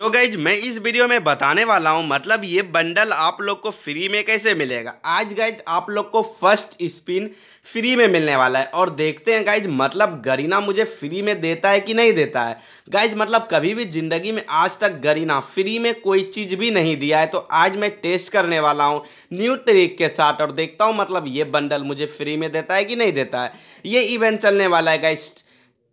तो गाइज मैं इस वीडियो में बताने वाला हूँ मतलब ये बंडल आप लोग को फ्री में कैसे मिलेगा आज गाइज आप लोग को फर्स्ट स्पिन फ्री में मिलने वाला है और देखते हैं गाइज मतलब गरीना मुझे फ्री में देता है कि नहीं देता है गाइज मतलब कभी भी ज़िंदगी में आज तक गरीना फ्री में कोई चीज़ भी नहीं दिया है तो आज मैं टेस्ट करने वाला हूँ न्यू तरीक के साथ और देखता हूँ मतलब ये बंडल मुझे फ्री में देता है कि नहीं देता है ये इवेंट चलने वाला है गाइज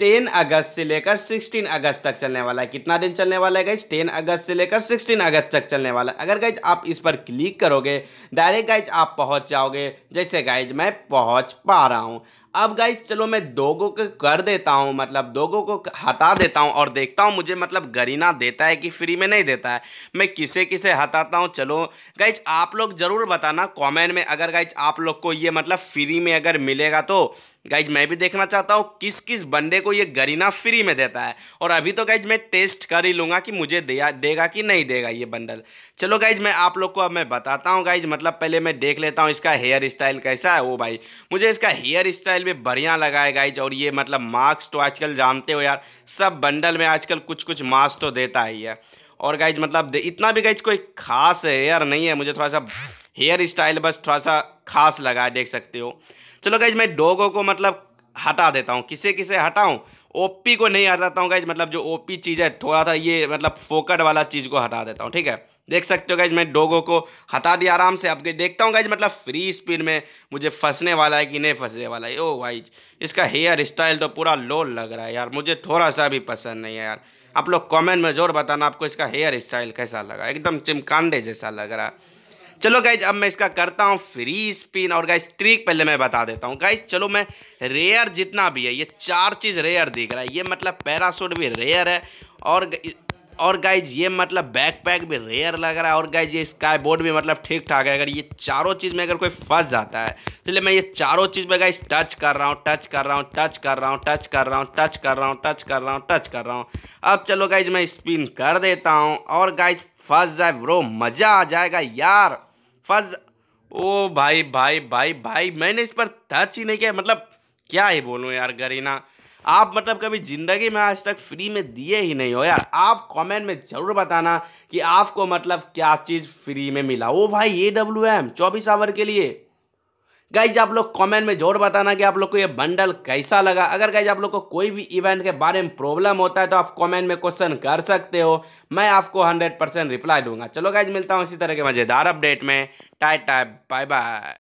10 अगस्त से लेकर 16 अगस्त तक चलने वाला है कितना दिन चलने वाला है गाइज 10 अगस्त से लेकर 16 अगस्त तक चलने वाला है अगर गाइज आप इस पर क्लिक करोगे डायरेक्ट गाइज आप पहुंच जाओगे जैसे गाइज मैं पहुंच पा रहा हूँ अब गाइस चलो मैं दोगो को कर देता हूँ मतलब दोगो को हटा देता हूँ और देखता हूँ मुझे मतलब गरीना देता है कि फ्री में नहीं देता है मैं किसे किसे हटाता हूँ चलो गाइज आप लोग ज़रूर बताना कमेंट में अगर गाइज आप लोग को ये मतलब फ्री में अगर मिलेगा तो गाइज मैं भी देखना चाहता हूँ किस किस बंदे को ये गरीना फ्री में देता है और अभी तो गाइज मैं टेस्ट कर ही लूँगा कि मुझे दिया देगा कि नहीं देगा ये बंडल चलो गाइज मैं आप लोग को अब मैं बताता हूँ गाइज मतलब पहले मैं देख लेता हूँ इसका हेयर स्टाइल कैसा है वो भाई मुझे इसका हेयर स्टाइल बंडल में बढ़िया है गाइज और ये मतलब मास्क तो आजकल जानते हो यार सब बंडल में आजकल कुछ कुछ मास्क तो देता ही है और गाइज मतलब इतना भी गाइज कोई खास हेयर नहीं है मुझे थोड़ा सा हेयर स्टाइल बस थोड़ा सा खास लगा देख सकते हो चलो गाइज मैं डोगो को मतलब हटा देता हूँ किसे किसे हटाऊँ ओपी को नहीं हटाता हूँ गाइज मतलब जो ओपी चीज़ है थोड़ा सा ये मतलब फोकट वाला चीज़ को हटा देता हूँ ठीक है देख सकते हो गाइज मैं डोगो को हटा दिया आराम से अब देखता हूँ गाइज मतलब फ्री स्पीड में मुझे फंसने वाला है कि नहीं फंसने वाला है ओ वाइज इसका हेयर स्टाइल तो पूरा लो लग रहा है यार मुझे थोड़ा सा भी पसंद नहीं है यार आप लोग कॉमेंट में ज़ोर बताना आपको इसका हेयर स्टाइल कैसा लगा एकदम चिमकांडे जैसा लग रहा है चलो गाइज अब मैं इसका करता हूँ फ्री स्पिन और गाइज ट्रिक पहले मैं बता देता हूँ गाइज चलो मैं रेयर जितना भी है ये चार चीज़ रेयर दिख रहा है ये मतलब पैरासूट भी रेयर है और और गाइज ये मतलब बैकपैक भी रेयर लग रहा है और गाइज ये स्काई बोर्ड भी मतलब ठीक ठाक है अगर ये चारों चीज़ में अगर कोई फंस जाता है तो इसलिए मैं ये चारों चीज़ में गाइज टच कर रहा हूँ टच कर रहा हूँ टच कर रहा हूँ टच कर रहा हूँ टच कर रहा हूँ टच कर रहा हूँ टच कर रहा हूँ अब चलो गाइज मैं स्पिन कर देता हूँ और गाइज फंस जाए ब्रो मज़ा आ जाएगा यार फज ओ भाई भाई भाई भाई मैंने इस पर टच ही नहीं किया मतलब क्या ही बोलूँ यार गरीना आप मतलब कभी ज़िंदगी में आज तक फ्री में दिए ही नहीं हो यार आप कमेंट में ज़रूर बताना कि आपको मतलब क्या चीज़ फ्री में मिला ओ भाई ए डब्ल्यू एम चौबीस आवर के लिए गाइज आप लोग कमेंट में जोर बताना कि आप लोग को ये बंडल कैसा लगा अगर गाइज आप लोग को कोई भी इवेंट के बारे में प्रॉब्लम होता है तो आप कमेंट में क्वेश्चन कर सकते हो मैं आपको 100 परसेंट रिप्लाई दूंगा चलो गाइज मिलता हूँ इसी तरह के मज़ेदार अपडेट में टाइट टाइप बाय बाय